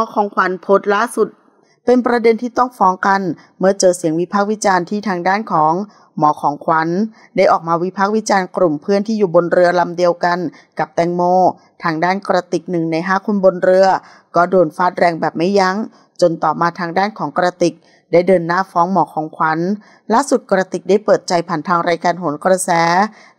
อของขวัญโพสต์ล่าสุด เป็นประเด็นที่ต้องฟ้องกันเมื่อเจอเสียงวิพากษ์วิจารณ์ที่ทางด้านของ หมอของขวัญได้ออกมาวิพากษ์วิจารณ์กลุ่มเพื่อนที่อยู่บนเรือลำเดียวกันกับแตงโมทางด้านกระติกหนึ่งในห้าคนบนเรือ ก็โดนฟาดแรงแบบไม่ยัง้ง จนต่อมาทางด้านของกระติก ได้เดินหน้าฟ้องหมอของขวัญล่าสุดกระติกได้เปิดใจผ่านทางรายการโหนกระแส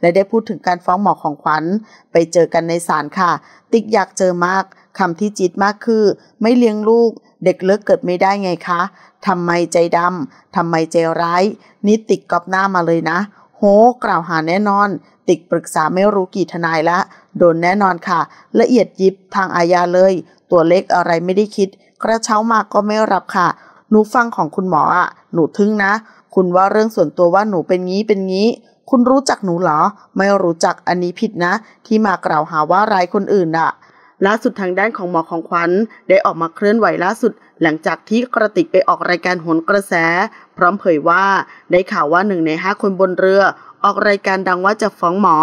และได้พูดถึงการฟ้องหมอของขวัญ ไปเจอกันในศาลค่ะ ติ๊กอยากเจอมากคำที่จิตมากคือ ไม่เลี้ยงลูก เด็กเลิกเกิดไม่ได้ไงคะทำไมใจดำทำไมใจร้ายนี่ติกกอบหน้ามาเลยนะ โหกล่าวหาแน่นอน ติกปรึกษาไม่รู้กี่ทนายละ โดนแน่นอนค่ะ ละเอียดยิบทางอาญาเลย ตัวเล็กอะไรไม่ได้คิด กระเช้ามาก็ไม่รับค่ะ หนูฟังของคุณหมออ่ะหนูทึ่งนะ คุณว่าเรื่องส่วนตัวว่าหนูเป็นงี้เป็นงี้ คุณรู้จักหนูเหรอไม่รู้จักอันนี้ผิดนะ ที่มากล่าวหาว่าร้ายคนอื่นอะล่าสุดทางด้านของหมอของขวัญได้ออกมาเคลื่อนไหวล่าสุด หลังจากที่กระติกไปออกรายการโหนกระแส พร้อมเผยว่า ได้ข่าวว่าหนึ่งในห้าคนบนเรือ ออกรายการดังว่าจะฟ้องหมอ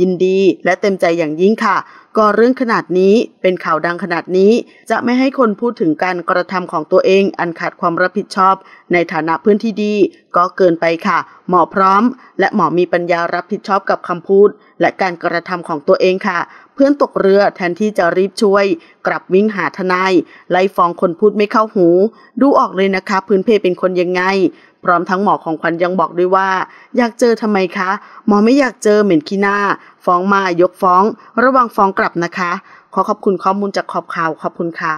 ยินดีและเต็มใจอย่างยิ่งค่ะก็เรื่องขนาดนี้เป็นข่าวดังขนาดนี้ จะไม่ให้คนพูดถึงการกระทำของตัวเองอันขาดความรับผิดชอบ ในฐานะเพื่อนที่ดี ก็เกินไปค่ะหมอพร้อม และหมอมีปัญญารับผิดชอบกับคำพูด และการกระทำของตัวเองค่ะเพื่อนตกเรือแทนที่จะรีบช่วย กลับวิ่งหาทนาย ไล่ฟ้องคนพูดไม่เข้าหู ดูออกเลยนะคะ พื้นเพเป็นคนยังไง พร้อมทั้งหมอของขวัญยังบอกด้วยว่าอยากเจอทำไมคะ หมอไม่อยากเจอเหม็นขี้หน้า ฟ้องมายกฟ้อง ระวังฟ้องกลับับนะคะขอขอบคุณข้อมูลจากขอบข่าว ขอบคุณค่ะ